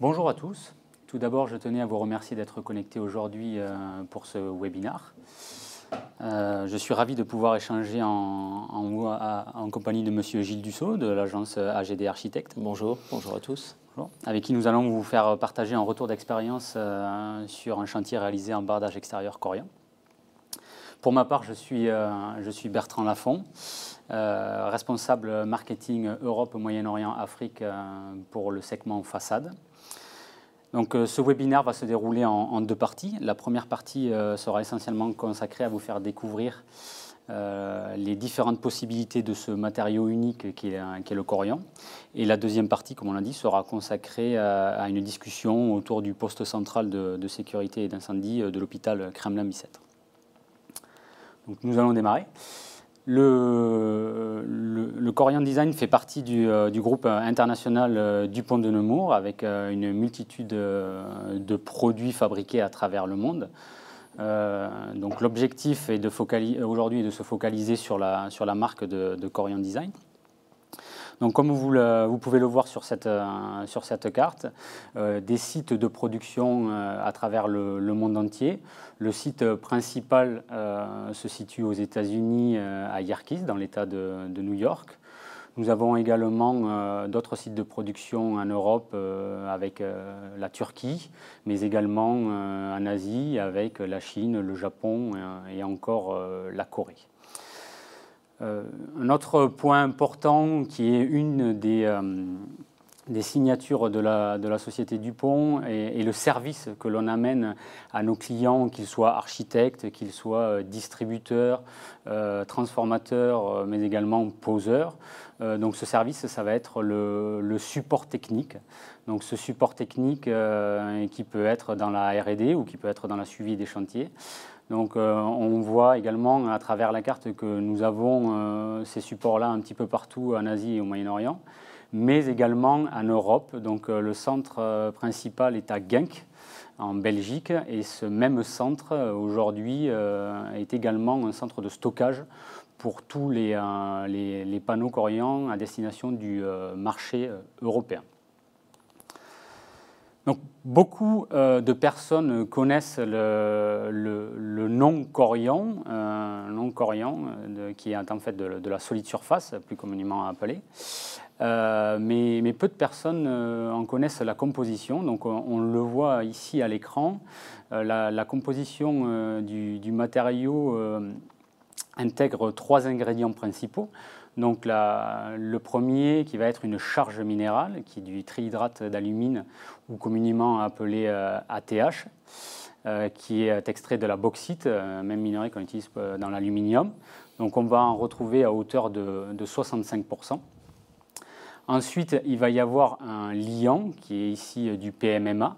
Bonjour à tous. Tout d'abord, je tenais à vous remercier d'être connectés aujourd'hui euh, pour ce webinar. Euh, je suis ravi de pouvoir échanger en, compagnie de Monsieur Gilles Dussault de l'agence euh, AGD Architectes. Bonjour, bonjour à tous. Avec qui nous allons vous faire partager un retour d'expérience sur un chantier réalisé en bardage extérieur coréen. Pour ma part, je suis, je suis Bertrand Lafont, responsable marketing Europe, Moyen-Orient, Afrique pour le segment façade. Donc euh, ce webinaire va se dérouler en, deux parties. La première partie euh, sera essentiellement consacrée à vous faire découvrir euh, les différentes possibilités de ce matériau unique qui est, le corian. Et la deuxième partie, comme on l'a dit, sera consacrée à, une discussion autour du poste central de, sécurité et d'incendie de l'hôpital Kremlin-Bicêtre. nous allons démarrer. Le, Corian Design fait partie du, euh, groupe euh, international euh, Dupont de Nemours avec une multitude de, produits fabriqués à travers le monde. Euh, donc l'objectif est de se focaliser sur la, sur la marque de, de Corian Design. Donc comme vous, pouvez le voir sur cette, euh, carte, euh, des sites de production euh, à travers le, monde entier. Le site principal se situe aux États-Unis, à Yerkes, dans l'État de, New York. Nous avons également d'autres sites de production en Europe avec la Turquie, mais également en Asie avec la Chine, le Japon et encore la Corée. Euh, un autre point important qui est une des, euh, signatures de la, société Dupont est le service que l'on amène à nos clients, qu'ils soient architectes, qu'ils soient euh, distributeurs, transformateurs, mais également poseurs. donc ce service, ça va être le, support technique. Donc ce support technique qui peut être dans la RD ou qui peut être dans la suivi des chantiers. Donc euh, on voit également à travers la carte que nous avons euh, ces supports-là un petit peu partout en Asie et au Moyen-Orient, mais également en Europe. Donc euh, le centre principal est à Genk, en Belgique. Et ce même centre, aujourd'hui, est également un centre de stockage pour tous les, panneaux coréens à destination du marché européen. Donc, beaucoup euh, de personnes connaissent le, nom corian, euh, euh, qui est en fait de, la solide surface, plus communément appelée. mais, peu de personnes en connaissent la composition. Donc, on, le voit ici à l'écran. La, composition du, matériau intègre trois ingrédients principaux. Donc le premier qui va être une charge minérale, qui est du trihydrate d'alumine ou communément appelé ATH, euh, euh, qui est extrait de la bauxite, euh, même minerai qu'on utilise dans l'aluminium. Donc on va en retrouver à hauteur de, 65%. Ensuite, il va y avoir un liant qui est ici du PMMA,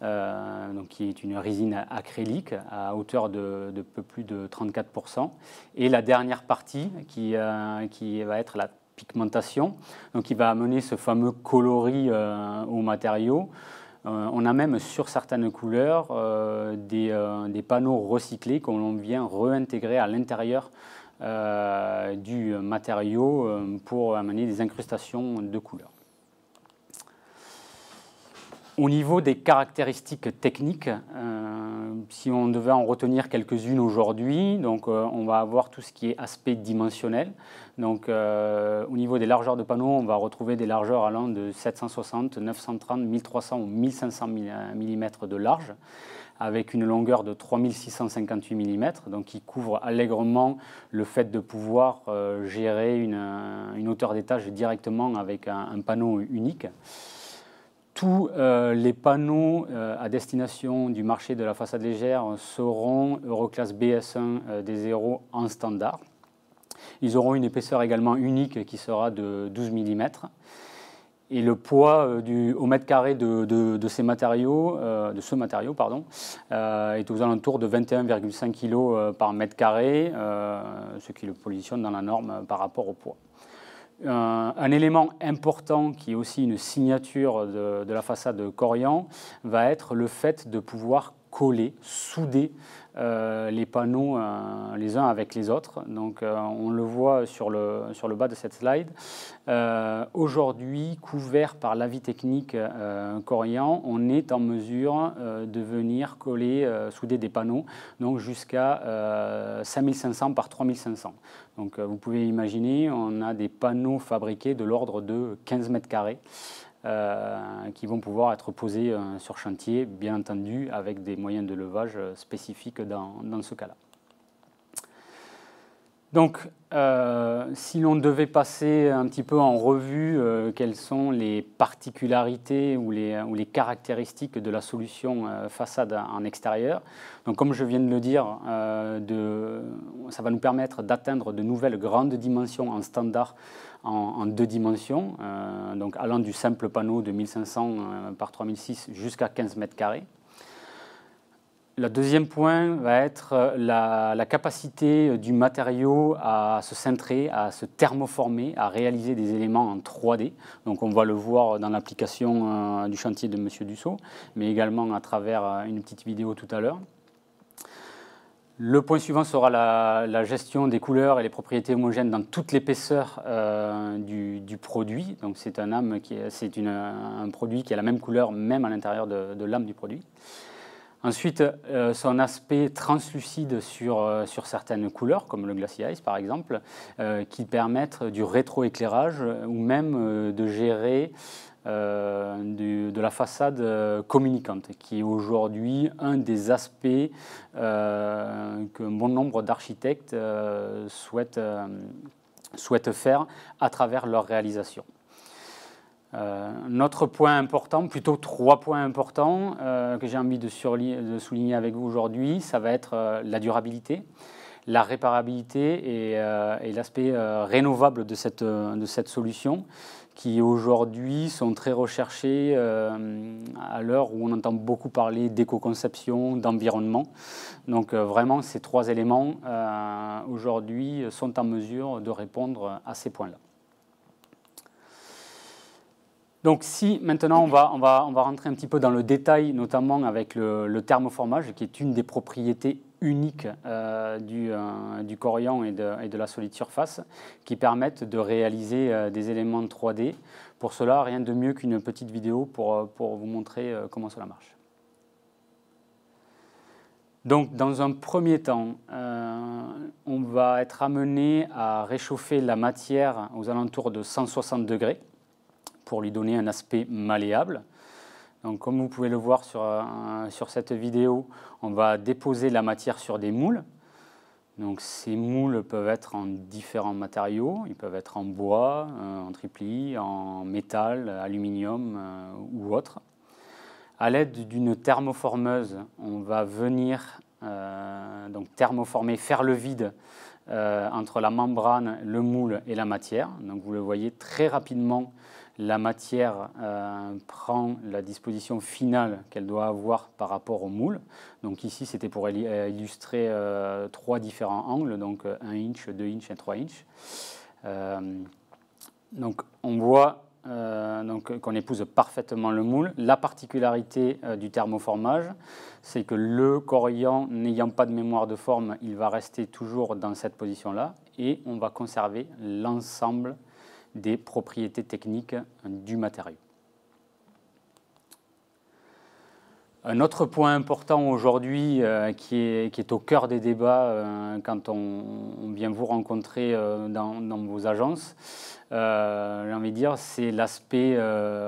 donc qui est une résine acrylique à hauteur de, peu plus de 34%. Et la dernière partie qui, qui va être la donc il va amener ce fameux coloris euh, au matériau. Euh, on a même sur certaines couleurs euh, des, panneaux recyclés qu'on vient réintégrer à l'intérieur du matériau pour amener des incrustations de couleurs. Au niveau des caractéristiques techniques, si on devait en retenir quelques-unes aujourd'hui, on va avoir tout ce qui est aspect dimensionnel. Donc, euh, au niveau des largeurs de panneaux, on va retrouver des largeurs allant de 760, 930, 1300 ou 1500 mm euh, de large, avec une longueur de 3658 mm, donc qui couvre allègrement le fait de pouvoir euh, gérer une, hauteur d'étage directement avec un, panneau unique tous les panneaux à destination du marché de la façade légère seront Euroclass BS1 d des 0 en standard. Ils auront une épaisseur également unique qui sera de 12 mm. Et le poids euh, du, au mètre carré de, ces matériaux, euh, de ce matériau pardon, euh, est aux alentours de 21,5 kg par mètre carré, ce qui le positionne dans la norme par rapport au poids. Un, élément important qui est aussi une signature de, de la façade Corian va être le fait de pouvoir coller, souder euh, les panneaux euh, les uns avec les autres. Donc euh, on le voit sur le, sur le bas de cette slide. Aujourd'hui, couvert par l'avis technique coréen, on est en mesure de venir coller, souder des panneaux, donc jusqu'à 5500 par 3500. Donc vous pouvez imaginer, on a des panneaux fabriqués de l'ordre de 15 mètres carrés. Euh, qui vont pouvoir être posées euh, sur chantier, bien entendu avec des moyens de levage euh, spécifiques dans, ce cas-là. Donc, si l'on devait passer un petit peu en revue quelles sont les particularités ou les, caractéristiques de la solution façade en extérieur, donc comme je viens de le dire, ça va nous permettre d'atteindre de nouvelles grandes dimensions en standard en, deux dimensions, euh, donc allant du simple panneau de 1500 euh, par 3006 jusqu'à 15 mètres carrés. Le deuxième point va être euh, la, capacité du matériau à se cintrer, à se thermoformer, à réaliser des éléments en 3D. Donc on va le voir dans l'application du chantier de M. Dussault, mais également à travers une petite vidéo tout à l'heure. Le point suivant sera la, gestion des couleurs et les propriétés homogènes dans toute l'épaisseur euh, du, produit. Donc c'est un c'est un produit qui a la même couleur même à l'intérieur de, l'âme du produit. Ensuite, euh, son aspect translucide euh, sur, certaines couleurs, comme le glacier ice par exemple, qui permettent du rétroéclairage ou même de gérer euh, de la façade euh, communicante, qui est aujourd'hui un des aspects euh, que bon nombre d'architectes souhaitent, faire à travers leur réalisation. notre point important, plutôt trois points importants que j'ai envie de, souligner avec vous aujourd'hui, ça va être la durabilité, la réparabilité et, l'aspect rénovable de cette, de cette solution qui aujourd'hui sont très recherchés euh, à l'heure où on entend beaucoup parler d'éco-conception, d'environnement. Donc euh, vraiment, ces trois éléments euh, aujourd'hui sont en mesure de répondre à ces points-là. Donc si maintenant on va, on, va, on va rentrer un petit peu dans le détail, notamment avec le, le thermoformage, qui est une des propriétés unique euh, du, euh, du, corian et de, la solide surface qui permettent de réaliser euh, des éléments 3D. Pour cela, rien de mieux qu'une petite vidéo pour, pour vous montrer comment cela marche. Donc, dans un premier temps, on va être amené à réchauffer la matière aux alentours de 160 degrés pour lui donner un aspect malléable comme vous pouvez le voir euh, sur, cette vidéo, on va déposer la matière sur des moules. Donc ces moules peuvent être en différents matériaux, ils peuvent être en bois, euh, en tripli, en métal, aluminium euh, ou autre. À l'aide d'une thermoformeuse, on va venir thermoformer, faire le vide entre la membrane, le moule et la matière. Donc vous le voyez très rapidement, la matière euh, prend la disposition finale qu'elle doit avoir par rapport au moule. Donc ici, c'était pour euh, illustrer euh, trois différents angles, donc 1 inch, 2 inch et 3 inch. donc on voit donc, qu'on épouse parfaitement le moule. La particularité du thermoformage, c'est que le corian n'ayant pas de mémoire de forme, il va rester toujours dans cette position-là et on va conserver l'ensemble des propriétés techniques hein, du matériau. Un autre point important aujourd'hui euh, qui, est, au cœur des débats euh, quand on, vient vous rencontrer euh, dans, vos agences, j'ai envie dire, c'est l'aspect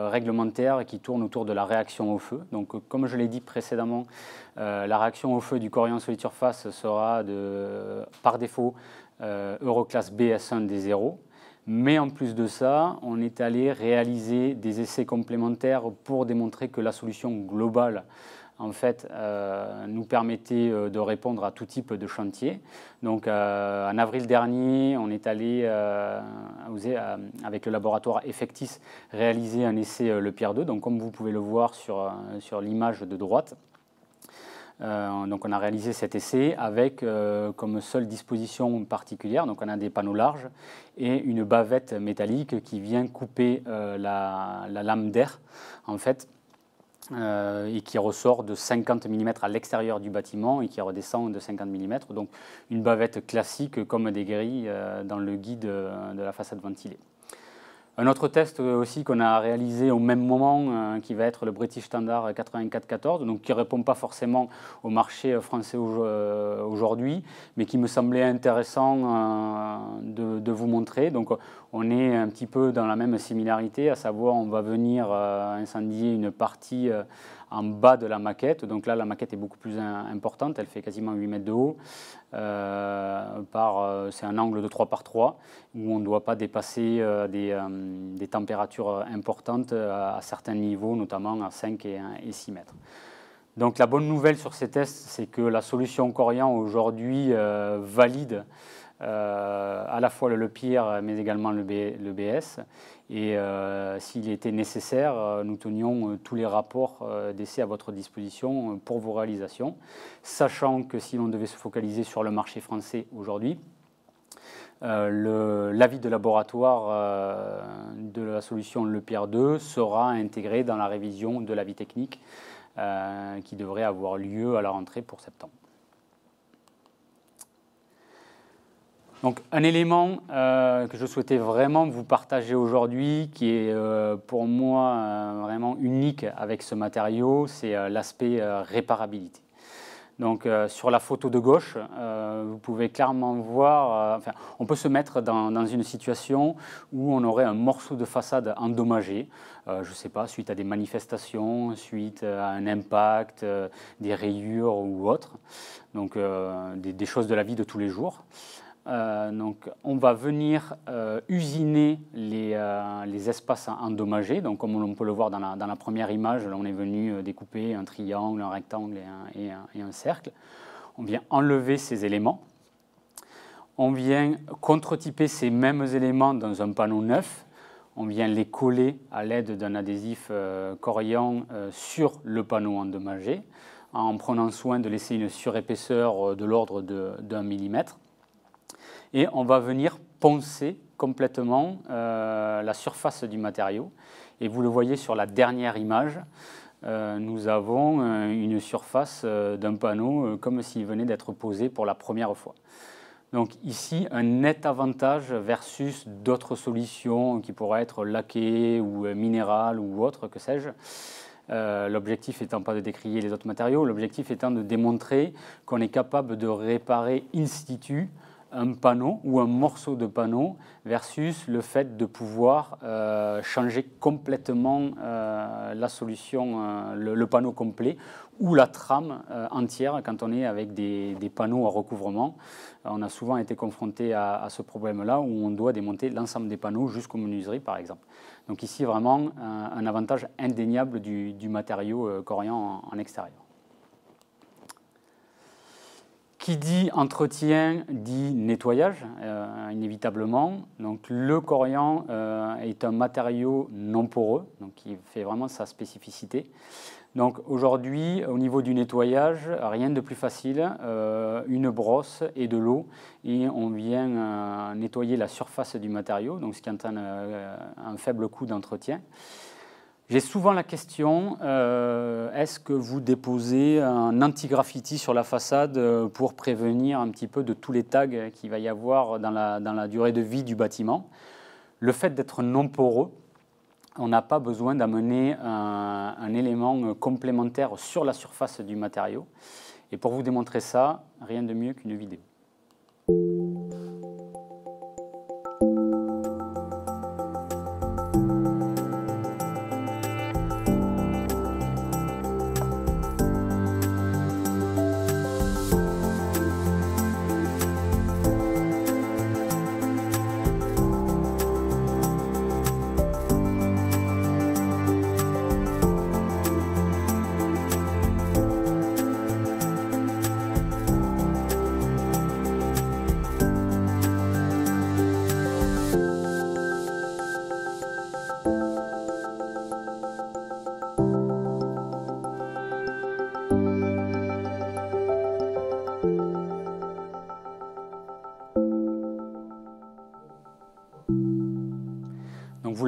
réglementaire qui tourne autour de la réaction au feu. Donc, comme je l'ai dit précédemment, la réaction au feu du corian solide surface sera par défaut Euroclasse BS1 des 0 mais en plus de ça, on est allé réaliser des essais complémentaires pour démontrer que la solution globale en fait, euh, nous permettait euh, de répondre à tout type de chantier. Donc, euh, en avril dernier, on est allé, avec le laboratoire Effectis, réaliser un essai Le Pierre 2, donc comme vous pouvez le voir sur l'image de droite. Euh, donc on a réalisé cet essai avec euh, comme seule disposition particulière, donc on a des panneaux larges et une bavette métallique qui vient couper euh, la, lame d'air en fait. et qui ressort de 50 mm à l'extérieur du bâtiment et qui redescend de 50 mm. Donc une bavette classique comme des grilles dans le guide de la façade ventilée. Un autre test aussi qu'on a réalisé au même moment, euh, qui va être le British Standard 9414, donc qui ne répond pas forcément au marché français euh, aujourd'hui, mais qui me semblait intéressant euh, de, vous montrer. Donc on est un petit peu dans la même similarité, à savoir on va venir incendier une partie en bas de la maquette. Donc là, la maquette est beaucoup plus importante, elle fait quasiment 8 mètres de haut. Euh, euh, c'est un angle de 3 par 3 où on ne doit pas dépasser euh, euh, des, températures importantes à, certains niveaux, notamment à 5 et, et 6 mètres. Donc la bonne nouvelle sur ces tests, c'est que la solution Corian aujourd'hui valide à la fois le PIR mais également le BS et euh, s'il était nécessaire, euh, nous tenions euh, tous les rapports d'essai à votre disposition pour vos réalisations, sachant que si l'on devait se focaliser sur le marché français aujourd'hui, l'avis de laboratoire de la solution Le Pierre 2 sera intégré dans la révision de l'avis technique qui devrait avoir lieu à la rentrée pour septembre. Donc un élément euh, que je souhaitais vraiment vous partager aujourd'hui, qui est euh, pour moi euh, vraiment unique avec ce matériau, c'est l'aspect réparabilité. Donc sur la photo de gauche, vous pouvez clairement voir, enfin, on peut se mettre dans, une situation où on aurait un morceau de façade endommagé, je ne sais pas, suite à des manifestations, suite à un impact, des rayures ou autre, donc des choses de la vie de tous les jours. Euh, donc, on va venir euh, usiner euh, les, espaces endommagés. Donc, comme on peut le voir dans la, première image, on est venu découper un triangle, un rectangle et un, cercle. On vient enlever ces éléments on vient contre ces mêmes éléments dans un panneau neuf, on vient les coller à l'aide d'un adhésif euh, sur le panneau endommagé, en prenant soin de laisser une surépaisseur de l'ordre d'un millimètre et on va venir poncer complètement euh, la surface du matériau. Et vous le voyez sur la dernière image, euh, nous avons euh, une surface d'un panneau comme s'il venait d'être posé pour la première fois. Donc ici, un net avantage versus d'autres solutions qui pourraient être laquées ou minérales ou autres, que sais-je. l'objectif étant pas de décrier les autres matériaux, l'objectif étant de démontrer qu'on est capable de réparer in situ un panneau ou un morceau de panneau versus le fait de pouvoir euh, changer complètement euh, la solution, euh, le, panneau complet ou la trame entière quand on est avec des, panneaux à recouvrement. On a souvent été confronté à, ce problème-là où on doit démonter l'ensemble des panneaux jusqu'aux menuiseries par exemple. Donc ici vraiment un, avantage indéniable du, matériau corian en extérieur. Qui dit entretien dit nettoyage, euh, inévitablement. Donc le corian euh, est un matériau non poreux, donc il fait vraiment sa spécificité. Donc aujourd'hui, au niveau du nettoyage, rien de plus facile, euh, une brosse et de l'eau, et on vient nettoyer la surface du matériau, donc ce qui entraîne un faible coût d'entretien. J'ai souvent la question euh, est-ce que vous déposez un anti-graffiti sur la façade euh, pour prévenir un petit peu de tous les tags qu'il va y avoir dans la, dans la durée de vie du bâtiment Le fait d'être non poreux, on n'a pas besoin d'amener un, un, élément complémentaire sur la surface du matériau. Et pour vous démontrer ça, rien de mieux qu'une vidéo.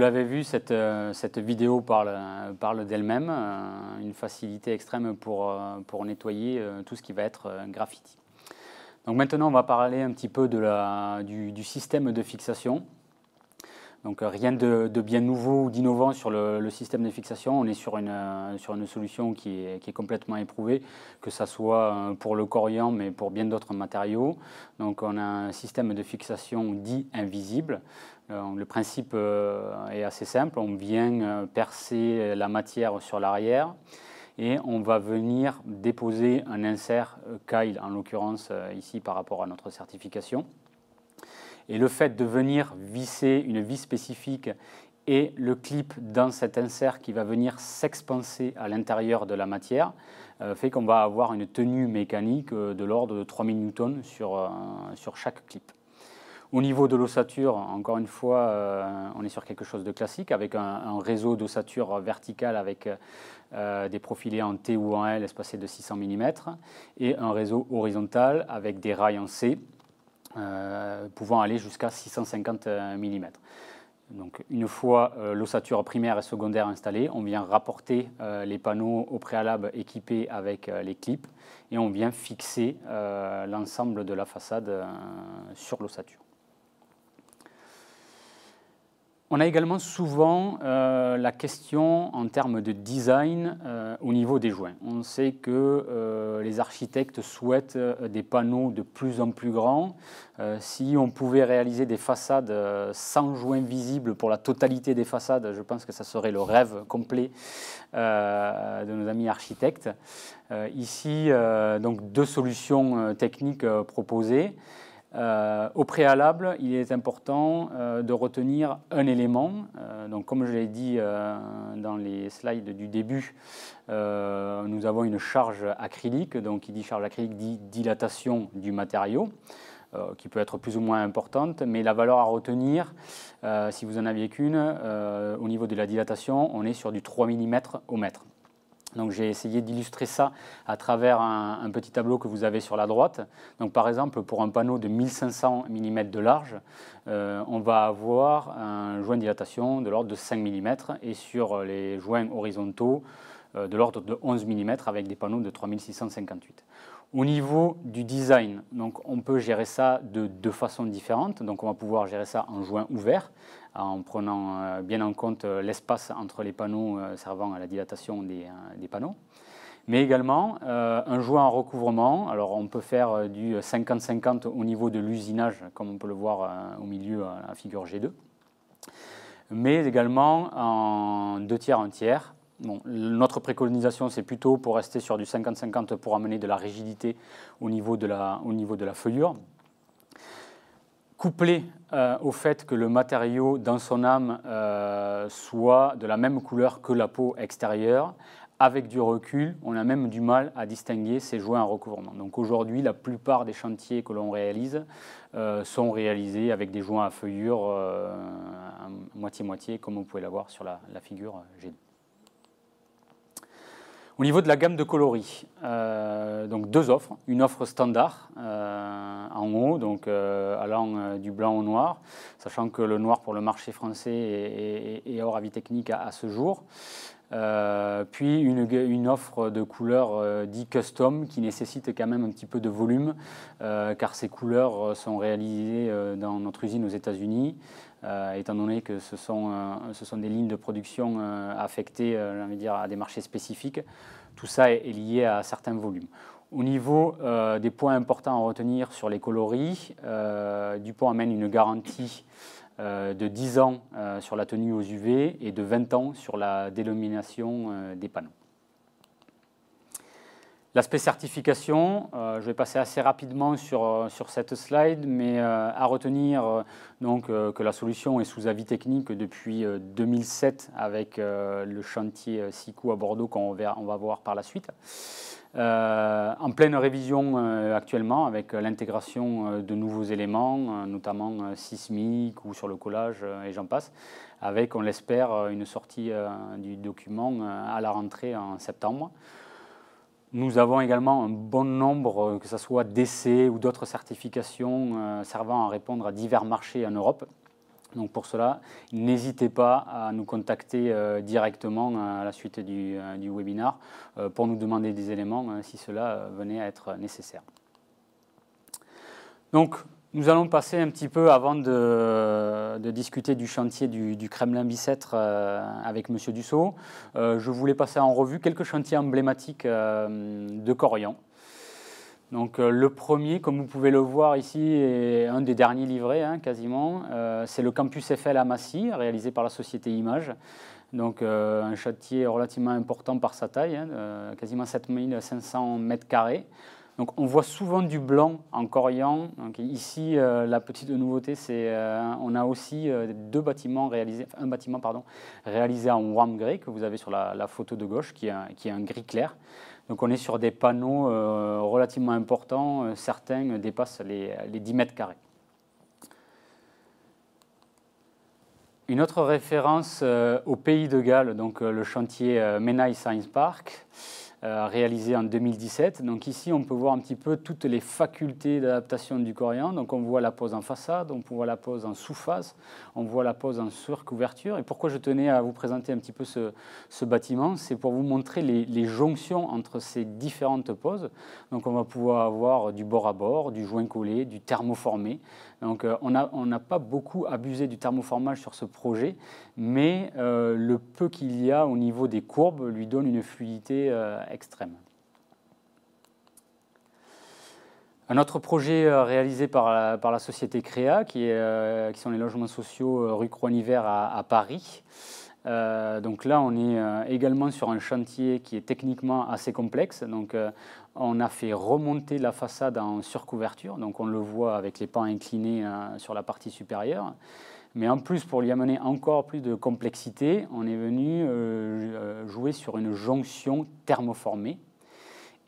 l'avez vu, cette, euh, vidéo parle, euh, d'elle-même, euh, une facilité extrême pour, nettoyer tout ce qui va être graffiti. Donc maintenant, on va parler un petit peu de du, système de fixation. Donc rien de, bien nouveau ou d'innovant sur le, système de fixation. On est sur une, sur une solution qui est, complètement éprouvée, que ce soit pour le corian, mais pour bien d'autres matériaux. Donc on a un système de fixation dit invisible, euh, le principe euh, est assez simple, on vient euh, percer la matière sur l'arrière et on va venir déposer un insert Kyle, en l'occurrence ici par rapport à notre certification. Et le fait de venir visser une vis spécifique et le clip dans cet insert qui va venir s'expanser à l'intérieur de la matière fait qu'on va avoir une tenue mécanique de l'ordre de 3000 newtons sur chaque clip. Au niveau de l'ossature, encore une fois, euh, on est sur quelque chose de classique avec un, réseau d'ossature verticale avec euh, euh, des profilés en T ou en L espacés de 600 mm et un réseau horizontal avec des rails en C pouvant aller jusqu'à 650 mm. Donc, une fois l'ossature primaire et secondaire installée, on vient rapporter les panneaux au préalable équipés avec les clips et on vient fixer l'ensemble de la façade sur l'ossature. On a également souvent euh, la question en termes de design euh, au niveau des joints. On sait que euh, les architectes souhaitent des panneaux de plus en plus grands. si on pouvait réaliser des façades sans joints visibles pour la totalité des façades, je pense que ça serait le rêve complet de nos amis architectes. ici, donc deux solutions techniques proposées. Euh, au préalable, il est important euh, de retenir un élément. Euh, donc, comme je l'ai dit dans les slides du début, nous avons une charge acrylique. Donc, qui dit charge acrylique dit dilatation du matériau, qui peut être plus ou moins importante. Mais la valeur à retenir, si vous en aviez qu'une, au niveau de la dilatation, on est sur du 3 mm au mètre j'ai essayé d'illustrer ça à travers un, petit tableau que vous avez sur la droite. Donc par exemple, pour un panneau de 1500 mm de large, euh, on va avoir un joint de dilatation de l'ordre de 5 mm et sur les joints horizontaux euh, de l'ordre de 11 mm avec des panneaux de 3658. Au niveau du design, donc on peut gérer ça de deux façons différentes. Donc on va pouvoir gérer ça en joint ouvert en prenant euh, bien en compte euh, l'espace entre les panneaux euh, servant à la dilatation des, panneaux. Mais également, un joint en recouvrement, alors on peut faire du 50-50 au niveau de l'usinage, comme on peut le voir au milieu à figure G2, mais également en deux tiers, un tiers, notre préconisation, c'est plutôt pour rester sur du 50-50 pour amener de la rigidité au niveau de la feuillure couplé euh, au fait que le matériau dans son âme euh, soit de la même couleur que la peau extérieure, avec du recul, on a même du mal à distinguer ces joints à recouvrement. Donc aujourd'hui, la plupart des chantiers que l'on réalise euh, sont réalisés avec des joints à feuillure moitié-moitié, comme vous pouvez l'avoir sur la, la figure G2. Au niveau de la gamme de coloris, euh, donc deux offres. Une offre standard euh, en haut, donc euh, allant du blanc au noir, sachant que le noir pour le marché français est, hors avis technique à, ce jour. puis une, offre de couleurs dit custom qui nécessite quand même un petit peu de volume, car ces couleurs sont réalisées dans notre usine aux États-Unis. Euh, étant donné que ce sont, euh, ce sont, des lignes de production euh, affectées à des marchés spécifiques. Tout ça est, lié à certains volumes. Au niveau des points importants à retenir sur les coloris, Dupont amène une garantie de 10 ans sur la tenue aux UV et de 20 ans sur la dénomination des panneaux. L'aspect certification, euh, je vais passer assez rapidement sur, euh, sur cette slide, mais euh, à retenir donc, que la solution est sous avis technique depuis 2007 avec le chantier SICU à Bordeaux qu'on va, on va voir par la suite. en pleine révision actuellement avec l'intégration de nouveaux éléments, notamment sismique ou sur le collage et j'en passe, avec, on l'espère, une sortie du document à la rentrée en septembre. Nous avons également un bon nombre, euh, que ce soit d'essais ou d'autres certifications euh, servant à répondre à divers marchés en Europe. Donc pour cela, n'hésitez pas à nous contacter euh, directement à la suite du, webinar pour nous demander des éléments hein, si cela venait à être nécessaire. Donc nous allons passer un petit peu, avant de, discuter du chantier du, Kremlin-Bicêtre euh, avec M. Dussault, euh, je voulais passer en revue quelques chantiers emblématiques euh, de Corian. Donc le premier, comme vous pouvez le voir ici, est un des derniers livrés hein, quasiment. C'est le campus Eiffel à Massy, réalisé par la société Image. Donc un chantier relativement important par sa taille, hein, quasiment 7500 mètres carrés. Donc on voit souvent du blanc en corian. ici, euh, la petite nouveauté, c'est qu'on euh, on a aussi euh, deux bâtiments réalisés, un bâtiment réalisé en warm gris que vous avez sur la, photo de gauche, qui est, un, gris clair. Donc on est sur des panneaux relativement importants, certains dépassent les, 10 mètres carrés. Une autre référence au pays de Galles, donc le chantier Menai Science Park. Euh, réalisé en 2017. Donc ici, on peut voir un petit peu toutes les facultés d'adaptation du coréen. Donc on voit la pose en façade, on voit la pose en sous-face, on voit la pose en sur-couverture. Et pourquoi je tenais à vous présenter un petit peu ce, bâtiment, c'est pour vous montrer les, les, jonctions entre ces différentes poses. Donc on va pouvoir avoir du bord à bord, du joint collé, du thermoformé, donc euh, on n'a pas beaucoup abusé du thermoformage sur ce projet, mais euh, le peu qu'il y a au niveau des courbes lui donne une fluidité euh, extrême. Un autre projet réalisé par la, société CREA, qui, sont les logements sociaux rue Croix-Niver à, Paris. donc là, on est également sur un chantier qui est techniquement assez complexe. Donc, on a fait remonter la façade en surcouverture, donc on le voit avec les pans inclinés euh, sur la partie supérieure. Mais en plus, pour lui amener encore plus de complexité, on est venu euh, euh, jouer sur une jonction thermoformée.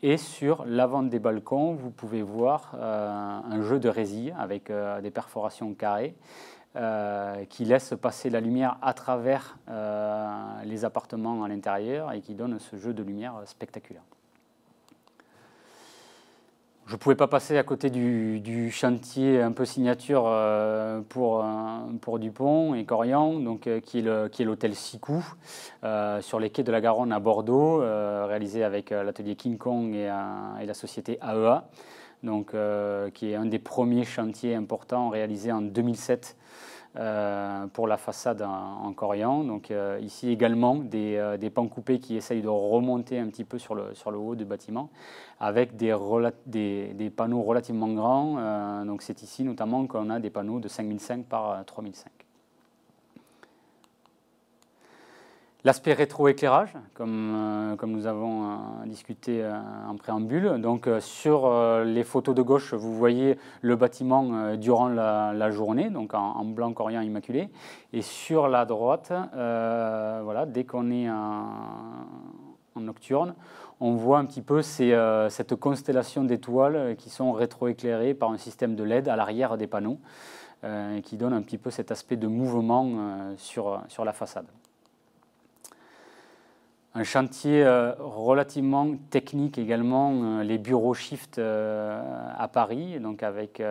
Et sur l'avant des balcons, vous pouvez voir un jeu de résille avec des perforations carrées qui laissent passer la lumière à travers les appartements à l'intérieur et qui donne ce jeu de lumière spectaculaire je ne pouvais pas passer à côté du, chantier un peu signature euh, pour, pour Dupont et Corian, donc, euh, qui est l'hôtel Sicou, euh, sur les quais de la Garonne à Bordeaux, réalisé avec l'atelier King Kong et, et, la société AEA, e donc, qui est un des premiers chantiers importants réalisés en 2007 euh, pour la façade en, corian. Donc euh, ici également euh, des, pans coupés qui essayent de remonter un petit peu sur le, haut du bâtiment avec des, panneaux relativement grands. donc c'est ici notamment qu'on a des panneaux de 5005 par 3005. L'aspect rétroéclairage, comme, euh, comme nous avons euh, discuté euh, en préambule. Donc sur les photos de gauche, vous voyez le bâtiment durant la, journée, donc en, blanc orient immaculé. Et sur la droite, voilà, dès qu'on est en, nocturne, on voit un petit peu cette constellation d'étoiles qui sont rétroéclairées par un système de LED à l'arrière des panneaux, qui donne un petit peu cet aspect de mouvement sur la façade un chantier euh, relativement technique également, euh, les bureaux Shift euh, à Paris, donc avec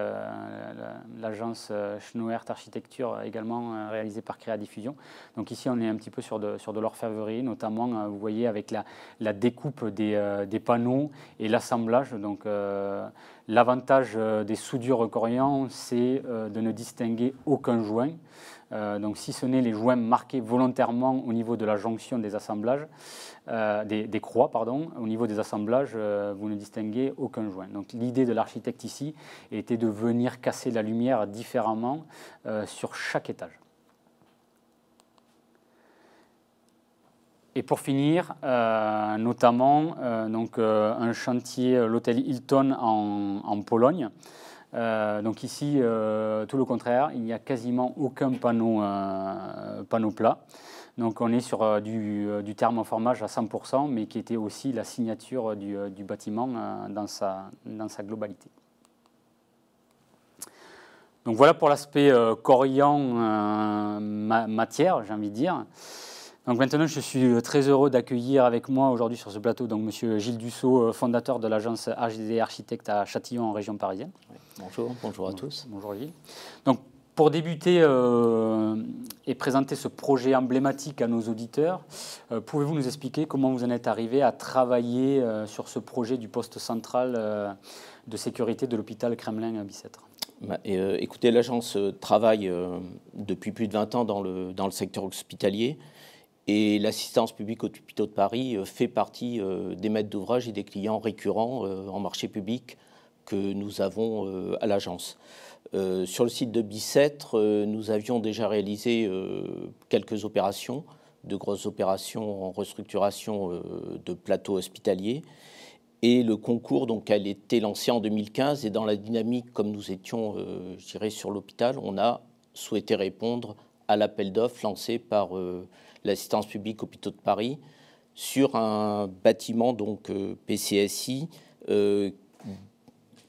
l'agence Schnoert Architecture également réalisée par Créa Diffusion. Donc ici, on est un petit peu sur de, sur de l'orfèvrerie, notamment, vous voyez, avec la, découpe des, panneaux et l'assemblage. Donc l'avantage des soudures corian, c'est de ne distinguer aucun joint. Euh, donc si ce n'est les joints marqués volontairement au niveau de la jonction des assemblages, euh, des, croix, pardon, au niveau des assemblages, euh, vous ne distinguez aucun joint. Donc l'idée de l'architecte ici était de venir casser la lumière différemment sur chaque étage. Et pour finir, notamment un chantier, l'hôtel Hilton en Pologne, euh, donc ici, euh, tout le contraire, il n'y a quasiment aucun panneau, euh, panneau plat. Donc on est sur du, thermoformage à 100%, mais qui était aussi la signature du, bâtiment dans, sa, globalité. Donc voilà pour l'aspect corian matière, j'ai envie de dire. Donc maintenant, je suis euh, très heureux d'accueillir avec moi aujourd'hui sur ce plateau donc Monsieur Gilles Dussault, euh, fondateur de l'agence HDD Architecte à Châtillon en région parisienne. Bonjour, bonjour à tous. Bonjour Gilles. Donc pour débuter euh, et présenter ce projet emblématique à nos auditeurs, pouvez-vous nous expliquer comment vous en êtes arrivé à travailler sur ce projet du poste central de sécurité de l'hôpital Kremlin-Bicêtre bah, Écoutez, l'agence travaille depuis plus de 20 ans dans le, dans le secteur hospitalier. Et l'assistance publique aux hôpitaux de Paris euh, fait partie euh, des maîtres d'ouvrage et des clients récurrents euh, en marché public que nous avons à l'agence. sur le site de Bicêtre, nous avions déjà réalisé quelques opérations, de grosses opérations en restructuration de plateaux hospitaliers. Et le concours, donc, elle était lancée en 2015 et dans la dynamique, comme nous étions, je sur l'hôpital, on a souhaité répondre à l'appel d'offres lancé par l'assistance publique hôpitaux de Paris, sur un bâtiment donc euh, PCSI euh,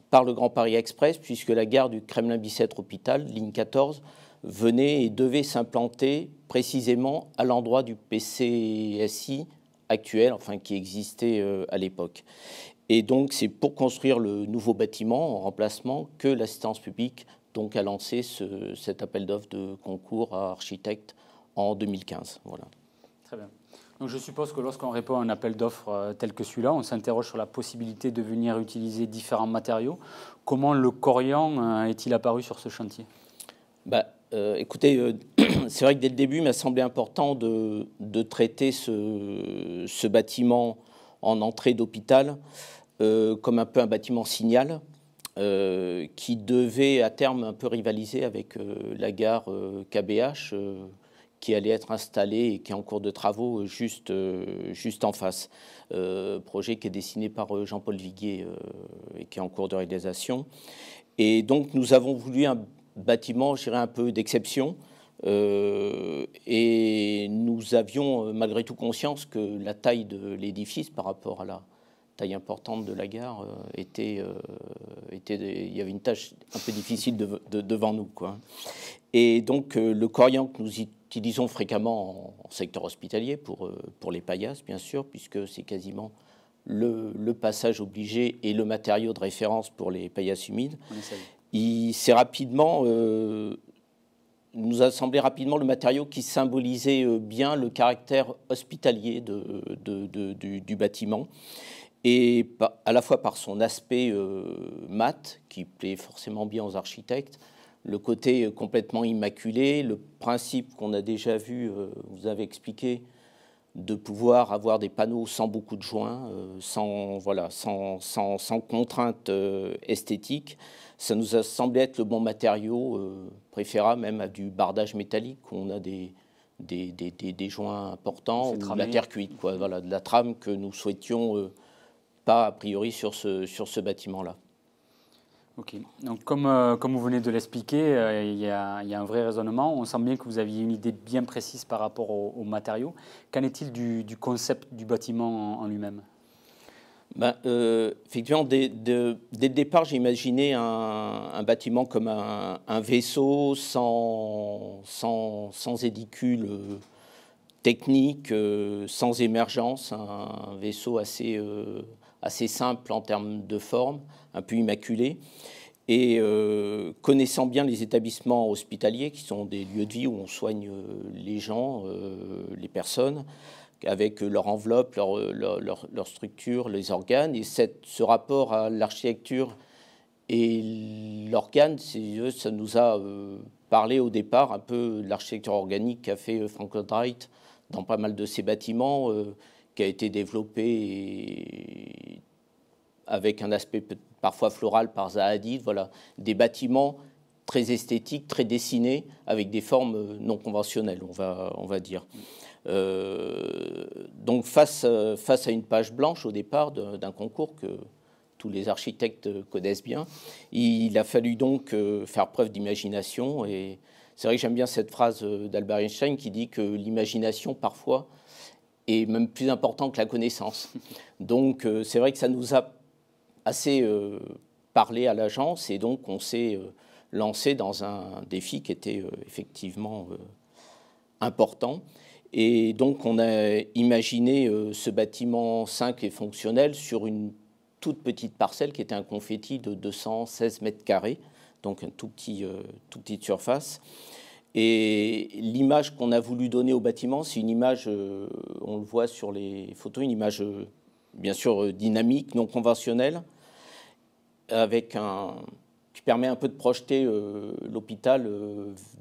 par le Grand Paris Express, puisque la gare du Kremlin-Bicêtre Hôpital, ligne 14, venait et devait s'implanter précisément à l'endroit du PCSI actuel, enfin qui existait euh, à l'époque. Et donc c'est pour construire le nouveau bâtiment en remplacement que l'assistance publique donc, a lancé cet appel d'offres de concours à architectes en 2015. Voilà. Très bien. Donc je suppose que lorsqu'on répond à un appel d'offres euh, tel que celui-là, on s'interroge sur la possibilité de venir utiliser différents matériaux. Comment le corian euh, est-il apparu sur ce chantier bah, euh, Écoutez, c'est vrai que dès le début, il m'a semblé important de, de traiter ce, ce, bâtiment en entrée d'hôpital comme un peu un bâtiment signal. qui devait à terme un peu rivaliser avec la gare KBH, qui allait être installé et qui est en cours de travaux juste, euh, juste en face. Euh, projet qui est dessiné par euh, Jean-Paul Viguier euh, et qui est en cours de réalisation. Et donc nous avons voulu un bâtiment, je dirais, un peu d'exception. et nous avions malgré tout conscience que la taille de l'édifice par rapport à la taille importante de la gare était, était il y avait une tâche un peu difficile devant nous quoi. Et donc le corian que nous y utilisons fréquemment en, secteur hospitalier pour, euh, pour les paillasses, bien sûr, puisque c'est quasiment le, passage obligé et le matériau de référence pour les paillasses humides. Il s'est rapidement, euh, nous a semblé rapidement le matériau qui symbolisait euh, bien le caractère hospitalier de, du, bâtiment. Et à la fois par son aspect mat, qui plaît forcément bien aux architectes, le côté euh, complètement immaculé, le principe qu'on a déjà vu, euh, vous avez expliqué, de pouvoir avoir des panneaux sans beaucoup de joints, euh, sans, voilà, sans, sans, sans contraintes esthétiques. Ça nous a semblé être le bon matériau, préférable même à du bardage métallique, où on a des, des, joints importants, ou de la terre cuite, quoi, voilà, de la trame que nous souhaitions pas a priori sur ce, sur ce bâtiment-là. Ok, donc comme, euh, comme vous venez de l'expliquer, euh, il y, a un vrai raisonnement. On sent bien que vous aviez une idée bien précise par rapport aux matériaux. Qu'en est-il du, concept du bâtiment en, lui-même ben, euh, Effectivement, dès, le départ, j'imaginais un, un, bâtiment comme un, vaisseau sans, sans édicule technique, sans émergence, un vaisseau assez assez simple en termes de forme, un peu immaculé. Et euh, connaissant bien les établissements hospitaliers, qui sont des lieux de vie où on soigne euh, les gens, euh, les personnes, avec leur enveloppe, leur, leur, leur, structure, les organes, et cette, ce rapport à l'architecture et l'organe, ça nous a parlé au départ un peu de l'architecture organique qu'a fait Frank Wright dans pas mal de ses bâtiments qui a été développé avec un aspect parfois floral par Zahadid, voilà, des bâtiments très esthétiques, très dessinés, avec des formes euh, non conventionnelles, on va, on va dire. Euh, donc face, euh, face à une page blanche au départ d'un concours que tous les architectes connaissent bien, il a fallu donc faire preuve d'imagination. Et c'est vrai que j'aime bien cette phrase d'Albert Einstein qui dit que l'imagination parfois et même plus important que la connaissance. Donc euh, c'est vrai que ça nous a assez euh, parlé à l'agence et donc on s'est euh, lancé dans un défi qui était effectivement important. Et donc on a imaginé ce bâtiment 5 et fonctionnel sur une toute petite parcelle qui était un confetti de 216 mètres carrés, donc une tout petit, toute petite surface. Et l'image qu'on a voulu donner au bâtiment, c'est une image, euh, on le voit sur les photos, une image euh, bien sûr euh, dynamique, non conventionnelle, qui permet un peu de projeter l'hôpital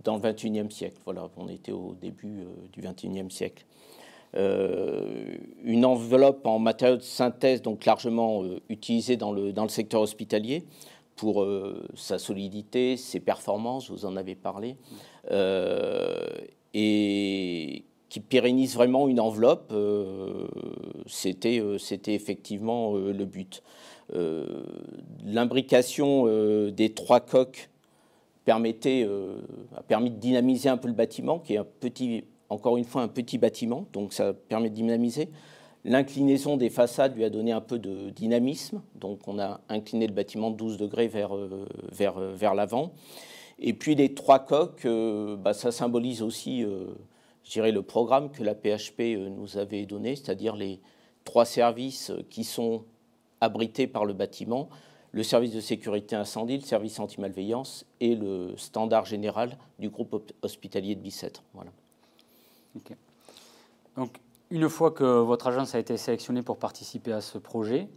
dans le 21e siècle. Voilà, on était au début du 21e siècle. une enveloppe en matériaux de synthèse, donc largement utilisée dans le, dans secteur hospitalier pour sa solidité, ses performances, vous en avez parlé. Euh, et qui pérennise vraiment une enveloppe, euh, euh, c'était effectivement le but. L'imbrication des trois coques permettait, a permis de dynamiser un peu le bâtiment, qui est un petit, encore une fois un petit bâtiment, donc ça permet de dynamiser. L'inclinaison des façades lui a donné un peu de dynamisme, donc on a incliné le bâtiment de 12 degrés vers, vers, vers l'avant. Et puis les trois coques, euh, bah, ça symbolise aussi, euh, je dirais, le programme que la PHP euh, nous avait donné, c'est-à-dire les trois services qui sont abrités par le bâtiment, le service de sécurité incendie, le service anti-malveillance et le standard général du groupe hospitalier de Bicêtre. Voilà. Donc, une fois que votre agence a été sélectionnée pour participer à ce projet,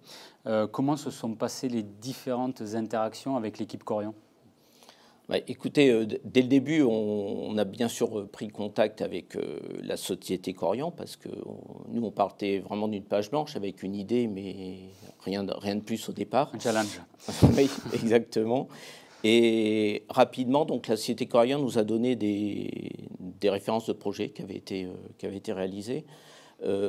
comment se sont passées les différentes interactions avec l'équipe Corian bah, écoutez, euh, dès le début, on, a bien sûr euh, pris contact avec euh, la société Corian parce que nous, on partait vraiment d'une page blanche avec une idée, mais rien, de plus au départ. Un challenge. oui, exactement. Et rapidement, donc, la société Corian nous a donné des, références de projets qui avaient été, réalisés.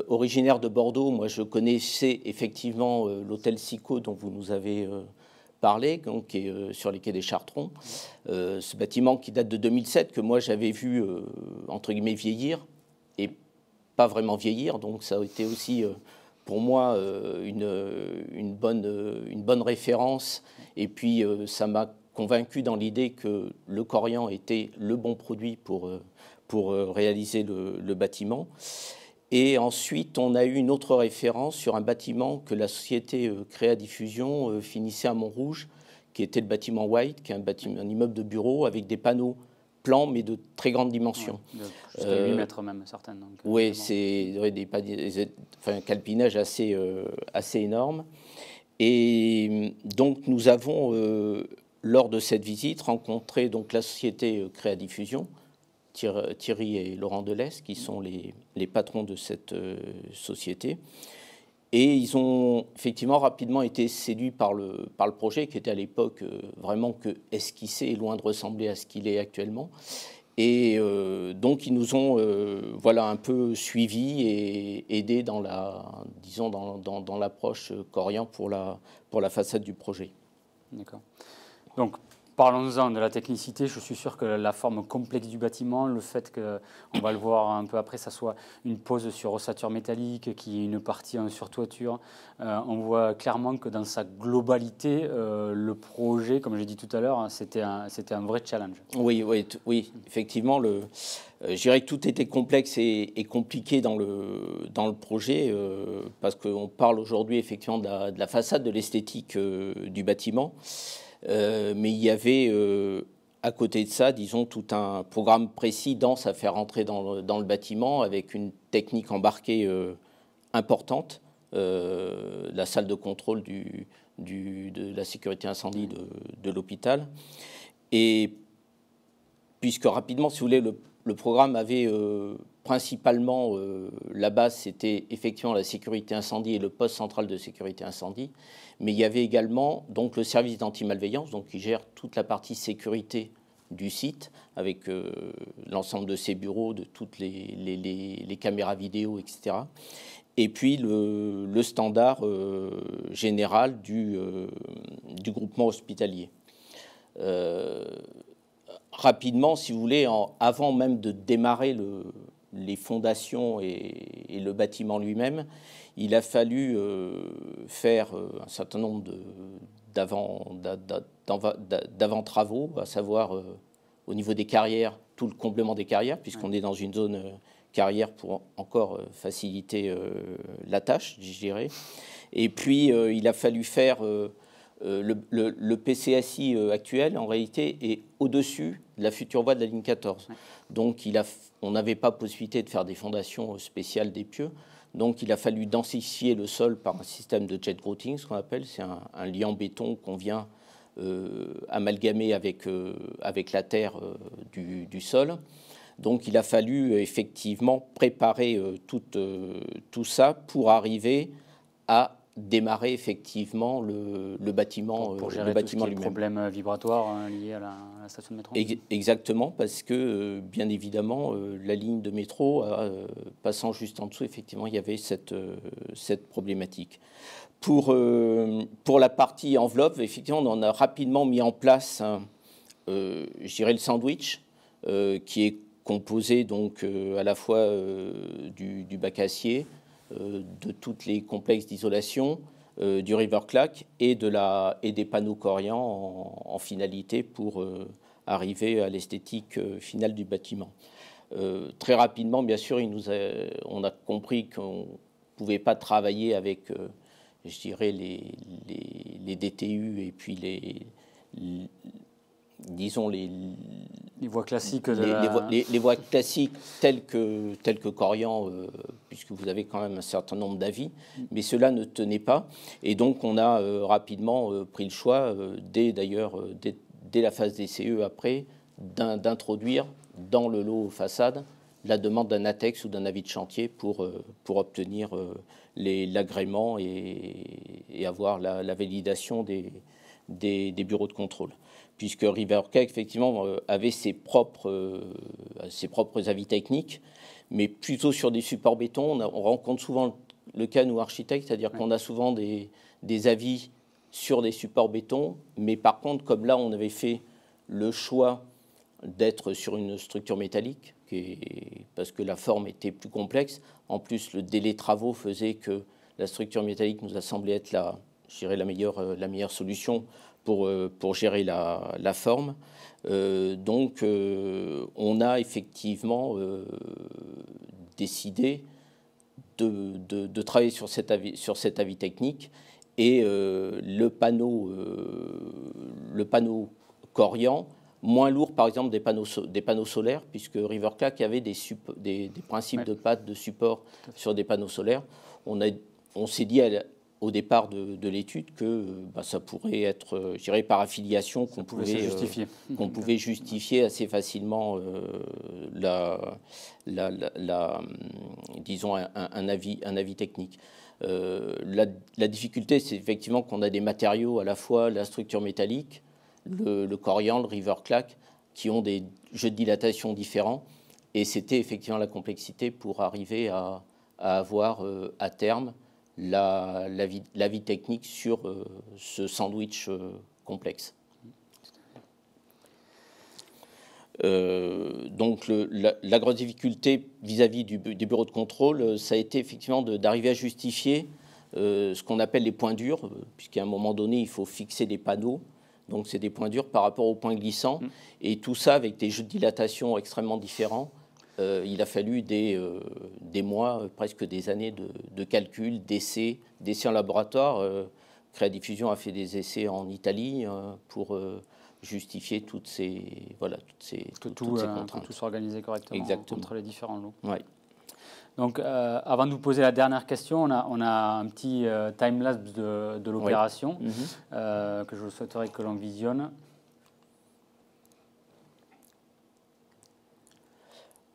originaire de Bordeaux, moi je connaissais effectivement l'hôtel Sico dont vous nous avez parlé, donc, qui euh, sur les quais des Chartrons. Euh, ce bâtiment qui date de 2007, que moi j'avais vu, euh, entre guillemets, vieillir, et pas vraiment vieillir, donc ça a été aussi pour moi une, une, bonne, une bonne référence, et puis ça m'a convaincu dans l'idée que le corian était le bon produit pour, pour réaliser le bâtiment. Et ensuite, on a eu une autre référence sur un bâtiment que la société euh, Créa Diffusion euh, finissait à Montrouge, qui était le bâtiment White, qui est un, un immeuble de bureau avec des panneaux plans, mais de très grande dimension. 8 euh, mètres même, certaines. oui, c'est un calpinage assez, assez énorme. Et hum, donc, nous avons, lors de cette visite, rencontré donc, la société Créa Diffusion, Thierry et Laurent Delès, qui sont les, patrons de cette euh, société. Et ils ont effectivement rapidement été séduits par le, par le projet, qui était à l'époque euh, vraiment que esquissé et loin de ressembler à ce qu'il est actuellement. Et euh, donc ils nous ont voilà, un peu suivis et aidés dans la, disons, dans, l'approche Corian pour la, pour la façade du projet. D'accord. Donc Parlons-en de la technicité. Je suis sûr que la forme complexe du bâtiment, le fait que, on va le voir un peu après, ça soit une pose sur ossature métallique, qui est une partie sur toiture, euh, on voit clairement que dans sa globalité, euh, le projet, comme j'ai dit tout à l'heure, hein, c'était un, c'était un vrai challenge. Oui, oui, oui effectivement, le, euh, je dirais que tout était complexe et, compliqué dans le, dans le projet, parce qu'on parle aujourd'hui effectivement de la, de la, façade, de l'esthétique du bâtiment. Euh, mais il y avait euh, à côté de ça, disons, tout un programme précis, dense à faire entrer dans le, bâtiment avec une technique embarquée euh, importante, la salle de contrôle du, du, de la sécurité incendie de, l'hôpital. Et puisque rapidement, si vous voulez, le, programme avait principalement, euh, la base, c'était effectivement la sécurité incendie et le poste central de sécurité incendie. Mais il y avait également donc, le service d'antimalveillance, donc, qui gère toute la partie sécurité du site, avec euh, l'ensemble de ses bureaux, de toutes les, caméras vidéo, etc. Et puis le, standard euh, général du, groupement hospitalier rapidement, si vous voulez, avant même de démarrer le, les fondations et, le bâtiment lui-même, il a fallu euh, faire euh, un certain nombre d'avant-travaux, à savoir euh, au niveau des carrières, tout le comblement des carrières, puisqu'on est dans une zone carrière pour encore faciliter la tâche, je Et puis, il a fallu faire euh, le, le, PCSI euh, actuel, en réalité, est au-dessus de la future voie de la ligne 14. Donc, il a, on n'avait pas possibilité de faire des fondations euh, spéciales des pieux. Donc, il a fallu densifier le sol par un système de jet grouting, ce qu'on appelle. C'est un, lien liant béton qu'on vient amalgamer avec, avec la terre du, du, sol. Donc, il a fallu effectivement préparer tout ça pour arriver à démarrer effectivement le, bâtiment pour, euh, gérer le bâtiment problème euh, vibratoire hein, à la, station de métro exactement parce que euh, bien évidemment la ligne de métro passant juste en dessous effectivement il y avait cette, problématique pour, la partie enveloppe effectivement on a rapidement mis en place je le sandwich qui est composé donc à la fois du, du, bac acier euh, de toutes les complexes d'isolation, euh, du river clack et, de la, et des panneaux corian en, finalité pour euh, arriver à l'esthétique finale du bâtiment. très rapidement, bien sûr, il nous on a compris qu'on ne pouvait pas travailler avec, je dirais, les, les, les, DTU et puis les, disons, les, voies classiques les, classiques telles que, Corian, euh, puisque vous avez quand même un certain nombre d'avis, mais cela ne tenait pas. Et donc, on a euh, rapidement euh, pris le choix, dès d'ailleurs, dès, la phase des CE après, d'introduire dans le lot façade la demande d'un ATEX ou d'un avis de chantier pour, obtenir l'agrément et, avoir la, validation des bureaux de contrôle puisque Rivercake, effectivement, euh, avait ses propres, euh, ses propres avis techniques, mais plutôt sur des supports béton. On, rencontre souvent le cas, nous, architectes, c'est-à-dire qu'on a souvent des, avis sur des supports béton, mais par contre, comme là, on avait fait le choix d'être sur une structure métallique, parce que la forme était plus complexe. En plus, le délai travaux faisait que la structure métallique nous a semblé être la, la, meilleure, euh, la meilleure solution pour, euh, pour gérer la, la forme. Euh, donc euh, on a effectivement décidé de, de, travailler sur cet avis, sur cet avis technique et le panneau, le panneau corian moins lourd, par exemple, des panneaux, des panneaux solaires, puisque Riverclack avait des, des, principes de pâte de support sur des panneaux solaires. On, a, on s'est dit à, au départ de, l'étude que euh, bah, ça pourrait être, euh, je dirais, par affiliation qu'on pouvait, euh, justifier. qu'on pouvait justifier assez facilement la, la, hum, disons un, avis, un avis technique. la, difficulté, c'est effectivement qu'on a des matériaux à la fois la structure métallique, le, corian, le river clack, qui ont des jeux de dilatation différents. Et c'était effectivement la complexité pour arriver à, à avoir à terme l'avis technique sur euh, ce sandwich euh, complexe. Euh, donc la, grosse difficulté vis-à-vis du, des bureaux de contrôle, ça a été effectivement d'arriver à justifier ce qu'on appelle les points durs, puisqu'à un moment donné, il faut fixer des panneaux. Donc c'est des points durs par rapport aux points glissants, mmh. et tout ça avec des jeux de dilatation extrêmement différents. Euh, il a fallu des, euh, des, mois, presque des années de, de calcul, d'essais, d'essais en laboratoire. Euh, Diffusion a fait des essais en Italie euh, pour justifier toutes ces, voilà, toutes ces, que tout, toutes correctement Exactement. entre les différents lots. Donc, avant de vous poser la dernière question, on a, on a un petit timelapse time-lapse de, de l'opération mhm. que je souhaiterais que l'on visionne.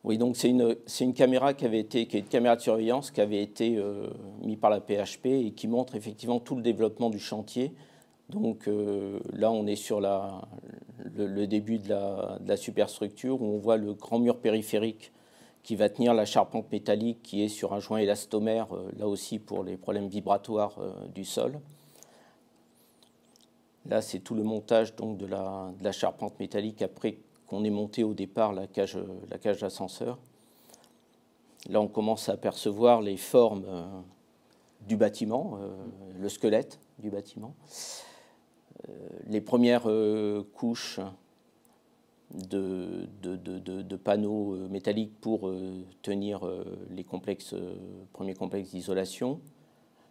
Oui, donc c'est une, caméra qui avait été, caméra de surveillance qui avait été euh, mise par la PHP et qui montre effectivement tout le développement du chantier. Donc euh, là, on est sur le, début de la, superstructure où on voit le grand mur périphérique qui va tenir la charpente métallique qui est sur un joint élastomère, euh, là aussi pour les problèmes vibratoires du sol. Là, c'est tout le montage donc, de la charpente métallique après qu'on est monté au départ la cage, la cage d'ascenseur. Là, on commence à apercevoir les formes euh, du bâtiment, euh, le squelette du bâtiment. Euh, les premières couches de, panneaux métalliques pour tenir les complexes, premiers complexes d'isolation.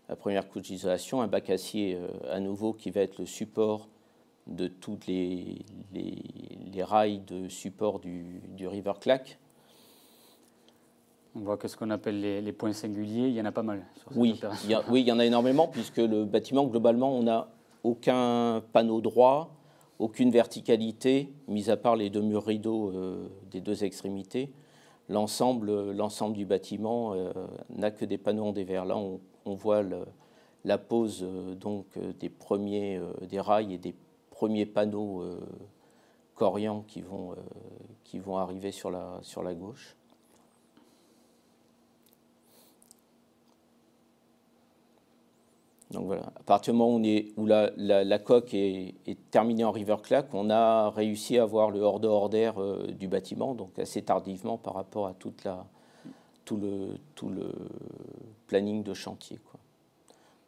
La première couche d'isolation, un bac acier à nouveau qui va être le support de toutes les, les, rails de support du, du River Clack. On voit que ce qu'on appelle les, les, points singuliers, il y en a pas mal. oui, il y oui, il y en a énormément, puisque le bâtiment, globalement, on n'a aucun panneau droit, aucune verticalité, mis à part les deux murs rideaux euh, des deux extrémités. L'ensemble, l'ensemble du bâtiment euh, n'a que des panneaux en dévers. Là, on, voit la pose euh, donc des premiers des rails et des premiers panneaux euh, qui vont, euh, qui vont arriver sur la, sur la gauche. Donc voilà, à partir du moment où, on est, où la, la, coque est, terminée en river claque, on a réussi à voir le hors hors d'air euh, du bâtiment, donc assez tardivement par rapport à toute la, tout, le, tout le planning de chantier. Quoi.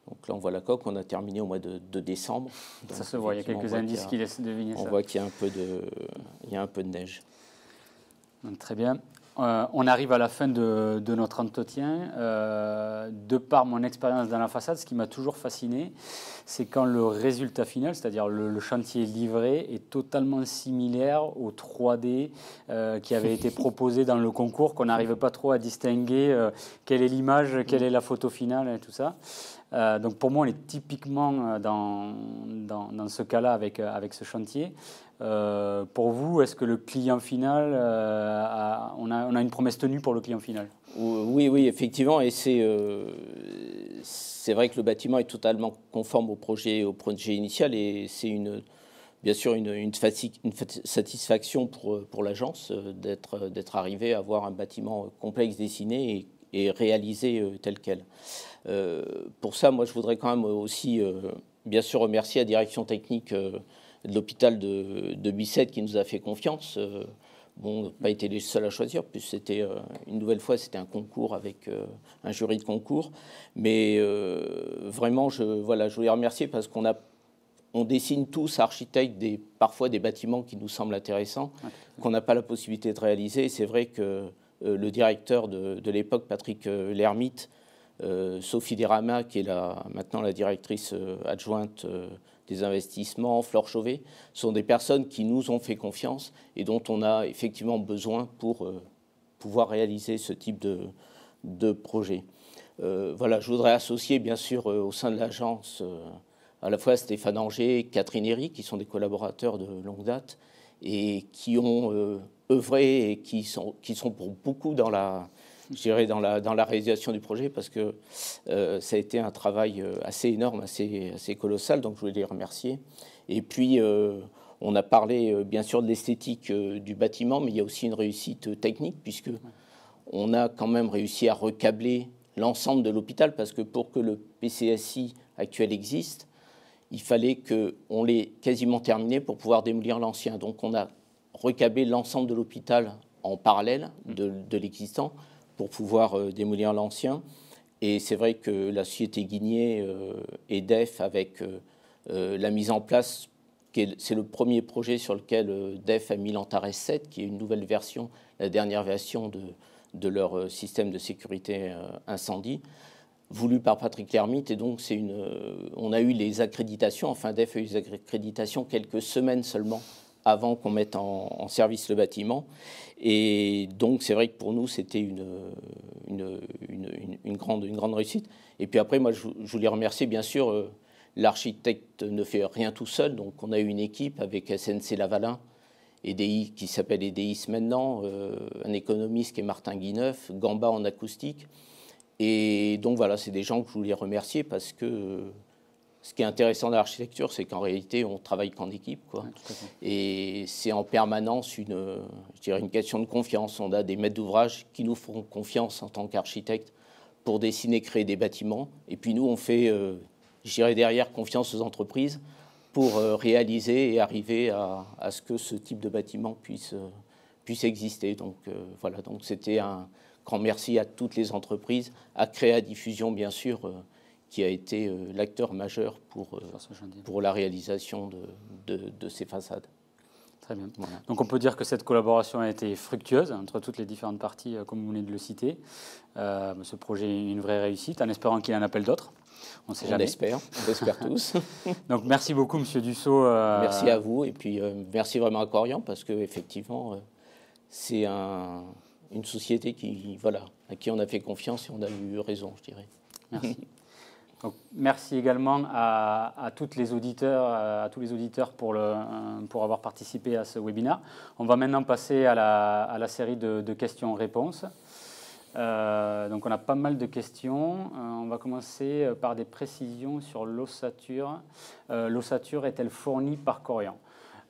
Donc là, on voit la coque, on a terminé au mois de, décembre. ça se voit, il y a quelques indices qui laissent deviner ça. On voit qu'il y, a un peu de, neige. très bien. Euh, on arrive à la fin de, notre entretien. Euh, de par mon expérience dans la façade, ce qui m'a toujours fasciné, c'est quand le résultat final, c'est-à-dire le, chantier livré, est totalement similaire au 3D euh, qui avait été proposé dans le concours, qu'on n'arrive pas trop à distinguer quelle est l'image, quelle est la photo finale et tout ça. Euh, donc pour moi, on est typiquement euh, dans, dans, ce cas-là avec, euh, avec ce chantier. pour vous, est-ce que le client final, on, a, on, a, une promesse tenue pour le client final Oui, oui, effectivement. Et c'est, c'est vrai que le bâtiment est totalement conforme au projet, au projet initial et c'est une, bien sûr une, satisfaction pour, pour l'agence d'être, d'être arrivé à avoir un bâtiment complexe dessiné et réalisé tel quel. Euh, pour ça, moi, je voudrais quand même aussi, euh, bien sûr, remercier la direction technique euh, de l'hôpital de, de, Bicêtre qui nous a fait confiance. Bon, pas été les seuls à choisir, puisque c'était une nouvelle fois, c'était un concours avec un jury de concours. Mais vraiment, je, voilà, je voulais remercier parce qu'on a, on dessine tous architectes parfois des bâtiments qui nous semblent intéressants, qu'on n'a pas la possibilité de réaliser. C'est vrai que le directeur de, de l'époque, Patrick Lermite, euh, Sophie Derama, qui est maintenant la directrice euh, adjointe euh, des investissements, Flore Chauvet, sont des personnes qui nous ont fait confiance et dont on a effectivement besoin pour pouvoir réaliser ce type de, projet. voilà, je voudrais associer bien sûr au sein de l'agence à la fois Stéphane Anger et Catherine Herry, qui sont des collaborateurs de longue date et qui ont œuvré et qui sont, qui sont pour beaucoup dans la, je dirais, dans la, dans la réalisation du projet parce que euh, ça a été un travail euh, assez énorme, assez, assez colossal. Donc, je voulais les remercier. Et puis, euh, on a parlé bien sûr de l'esthétique du bâtiment, mais il y a aussi une réussite technique puisque on a quand même réussi à recabler l'ensemble de l'hôpital parce que pour que le PCSI actuel existe, il fallait qu'on l'ait quasiment terminé pour pouvoir démolir l'ancien. Donc on a recablé l'ensemble de l'hôpital en parallèle de, de l'existant pour pouvoir euh, démolir l'ancien. Et c'est vrai que la société Guinier euh, et DEF, avec euh, la mise en place, c'est le premier projet sur lequel DEF a mis l'Antares 7, qui est une nouvelle version, la dernière version de, leur système de sécurité incendie, voulu par Patrick Lermite. Et donc, une, on a eu les accréditations, enfin, DEF a eu les accréditations quelques semaines seulement avant qu'on mette en, service le bâtiment. Et donc, c'est vrai que pour nous, c'était une, une, grande, une grande réussite. Et puis après, moi, je, voulais remercier, bien sûr, euh, l'architecte ne fait rien tout seul. Donc, on a eu une équipe avec SNC Lavalin, EDI, qui s'appelle EDIS maintenant, euh, un économiste qui est Martin Guineuf, Gamba en acoustique. Et donc, voilà, c'est des gens que je voulais remercier parce que euh, ce qui est intéressant dans l'architecture, c'est qu'en réalité, on travaille qu'en équipe. Quoi. et c'est en permanence une, je dirais une question de confiance. On a des maîtres d'ouvrage qui nous font confiance en tant qu'architectes pour dessiner, créer des bâtiments. Et puis nous, on fait, euh, je dirais derrière, confiance aux entreprises pour euh, réaliser et arriver à, ce que ce type de bâtiment puisse, euh, puisse exister. Donc voilà, donc c'était un grand merci à toutes les entreprises, à Créa Diffusion, bien sûr qui a été euh, l'acteur majeur pour, euh, pour la réalisation de, de, ces façades. Très bien. Donc on peut dire que cette collaboration a été fructueuse entre toutes les différentes parties, euh, comme vous venez de le citer. ce projet est une vraie réussite, en espérant qu'il en appelle d'autres. On sait on jamais. Espère, on espère tous. Donc merci beaucoup, Monsieur Dussault. Merci à vous, et puis merci vraiment à Corian, parce que effectivement, c'est un, une société qui, voilà, à qui on a fait confiance et on a eu raison, je dirais. Merci. merci également euh, à, tous les auditeurs pour, euh, avoir participé à ce webinaire. On va maintenant passer à la, série de, questions-réponses. Euh, donc on a pas mal de questions. on va commencer par des précisions sur l'ossature. l'ossature est-elle fournie par Corian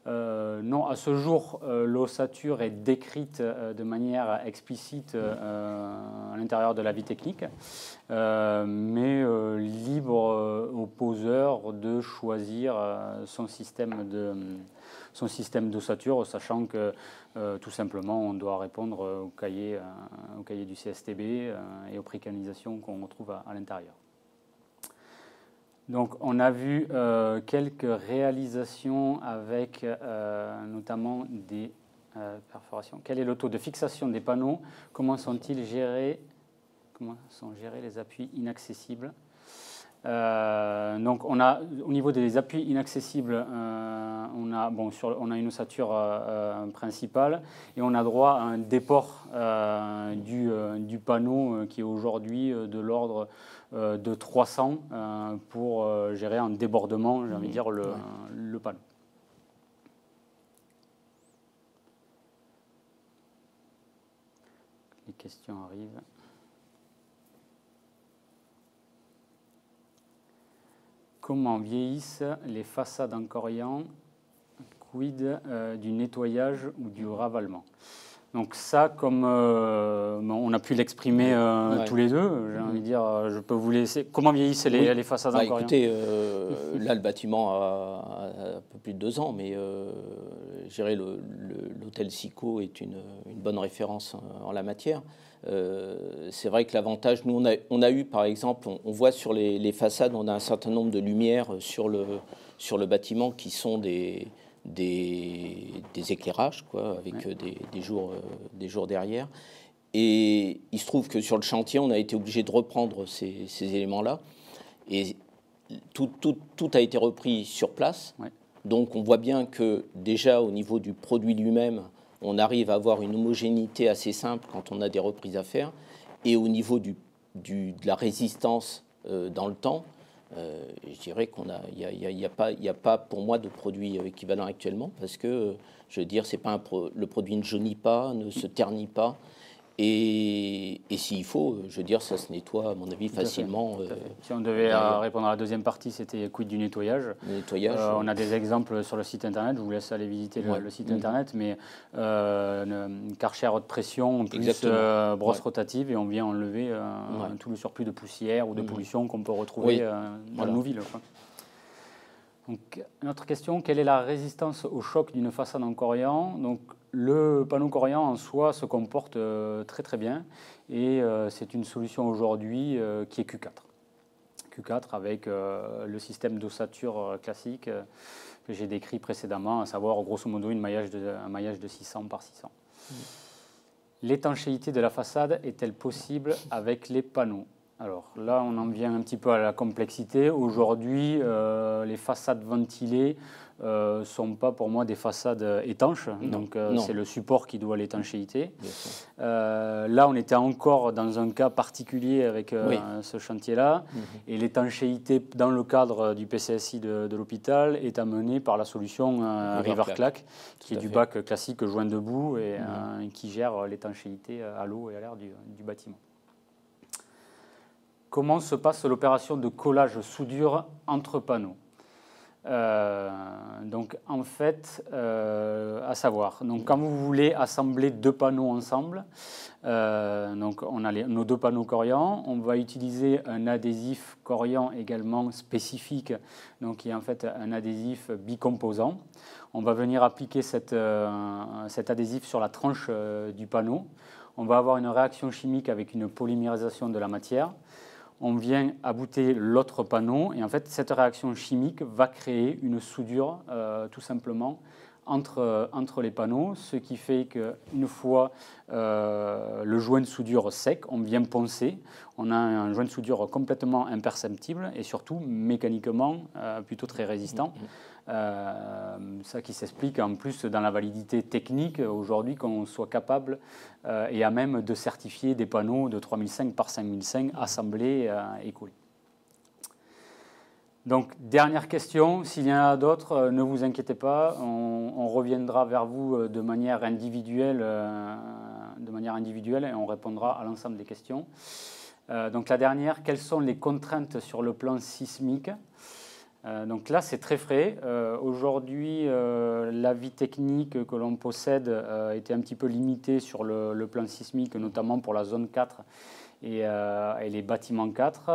euh, non, à ce jour, euh, l'ossature est décrite euh, de manière explicite à l'intérieur de la vie technique, mais libre au poseur de choisir son système son système d'ossature, sachant que tout simplement on doit répondre au cahier, du CSTB et aux précanisations qu'on retrouve à l'intérieur. Donc on a vu euh, quelques réalisations avec euh, notamment des euh, perforations. Quel est le taux de fixation des panneaux Comment sont-ils gérés Comment sont gérés les appuis inaccessibles donc on a au niveau des appuis inaccessibles, on a une ossature principale et on a droit à un déport du, du, panneau qui est aujourd'hui de l'ordre euh, de 300 euh, pour euh, gérer un débordement, j'ai envie de mmh. dire, le, panneau. Les questions arrivent. Comment vieillissent les façades en corian Quid du nettoyage ou du ravalement donc ça, comme euh, on a pu l'exprimer euh, tous les deux, j'ai mhm. envie de dire, euh, je peux vous laisser. Comment vieillissent les, façades bah, encore Écoutez, hein là le bâtiment a, un peu plus de deux ans, mais gérer l'hôtel Sico est une, bonne référence en, la matière. c'est vrai que l'avantage, nous on a, on a, eu par exemple, on, voit sur les, façades, on a un certain nombre de lumières sur le, sur le bâtiment qui sont des, des, éclairages, quoi, avec euh, des, jours, euh, des jours derrière. Et il se trouve que sur le chantier, on a été obligé de reprendre ces, éléments-là. Et tout, a été repris sur place. Donc on voit bien que déjà au niveau du produit lui-même, on arrive à avoir une homogénéité assez simple quand on a des reprises à faire. Et au niveau du, du, de la résistance euh, dans le temps, euh, je dirais qu'on a, il n'y a, pas, a pas pour moi de produit euh, équivalent actuellement parce que, euh, je veux dire, c'est pas le produit ne jaunit pas, ne se ternit pas. Et, s'il faut, euh, je veux dire, ça se nettoie, à mon avis, facilement. Euh, si on devait euh, répondre à la deuxième partie, c'était quid du nettoyage. on a des exemples sur le site internet. Je vous laisse aller visiter le, site internet, mais une Karcher haute pression, plus brosse rotative, et on vient enlever tout le surplus de poussière ou de mm. pollution qu'on peut retrouver dans nos villes. Donc, notre question, quelle est la résistance au choc d'une façade en corian Donc, le panneau corian en soi se comporte euh, très très bien et euh, c'est une solution aujourd'hui euh, qui est Q4. Q4 avec le système d'ossature classique que j'ai décrit précédemment, à savoir grosso modo une maillage de, un maillage de 600 par 600. Mmh. L'étanchéité de la façade est-elle possible avec les panneaux alors là, on en vient un petit peu à la complexité. Aujourd'hui, euh, les façades ventilées ne euh, sont pas pour moi des façades étanches. donc euh, c'est le support qui doit l'étanchéité. là, on était encore dans un cas particulier avec ce chantier-là. Mhm. Et l'étanchéité dans le cadre du PCSI de, l'hôpital est amenée par la solution RiverClack, qui est du bac classique joint debout et mhm. qui gère l'étanchéité à l'eau et à l'air du bâtiment comment se passe l'opération de collage soudure entre panneaux. Euh, donc en fait, euh, à savoir, donc quand vous voulez assembler deux panneaux ensemble, euh, on a nos deux panneaux corian, on va utiliser un adhésif corian également spécifique, donc qui est en fait un adhésif bicomposant. On va venir appliquer cet adhésif sur la tranche du panneau. On va avoir une réaction chimique avec une polymérisation de la matière on vient abouter l'autre panneau et en fait cette réaction chimique va créer une soudure euh, tout simplement entre, les panneaux, ce qui fait qu'une fois euh, le joint de soudure sec, on vient poncer, on a un joint de soudure complètement imperceptible et surtout mécaniquement euh, plutôt très résistant. Mm, mm. Euh, ça qui s'explique en plus dans la validité technique aujourd'hui qu'on soit capable euh, et à même de certifier des panneaux de 3005 par 5005 assemblés euh, et collés. Donc, dernière question, s'il y en a d'autres, ne vous inquiétez pas, on, reviendra vers vous de manière individuelle, de manière individuelle et on répondra à l'ensemble des questions. donc, la dernière, quelles sont les contraintes sur le plan sismique euh, donc là, c'est très frais. Euh, aujourd'hui, euh, la vie technique que l'on possède était un petit peu limitée sur le, plan sismique, notamment pour la zone 4 et, les bâtiments 4.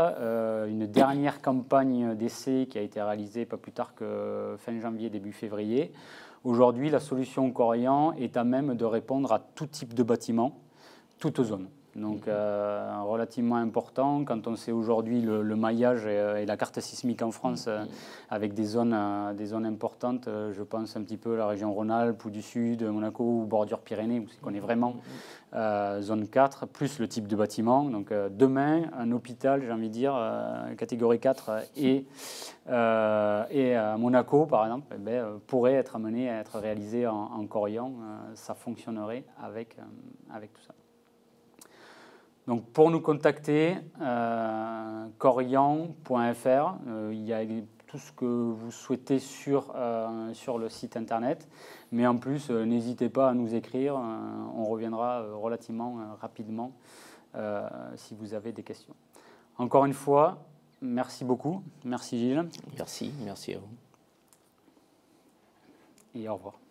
une dernière campagne d'essai qui a été réalisée pas plus tard que fin janvier, début février. Aujourd'hui, la solution Corian est à même de répondre à tout type de bâtiment, toute zone. Donc euh, relativement important quand on sait aujourd'hui le, maillage euh, et, la carte sismique en France euh, avec des zones, des zones importantes. je pense un petit peu la région Rhône-Alpes ou du Sud, Monaco ou bordure Pyrénées, où on est vraiment zone 4, plus le type de bâtiment. Donc demain, un hôpital, j'ai envie de dire, catégorie 4 et, et Monaco, par exemple, eh ben, pourrait être amené à être réalisé en, en Corian. ça fonctionnerait avec, avec tout ça. Donc pour nous contacter, euh, corian.fr, euh, il y a tout ce que vous souhaitez sur, euh, sur le site internet. Mais en plus, n'hésitez pas à nous écrire, on reviendra relativement rapidement si vous avez des questions. Encore une fois, merci beaucoup. Merci Gilles. Merci, merci à vous. Et au revoir.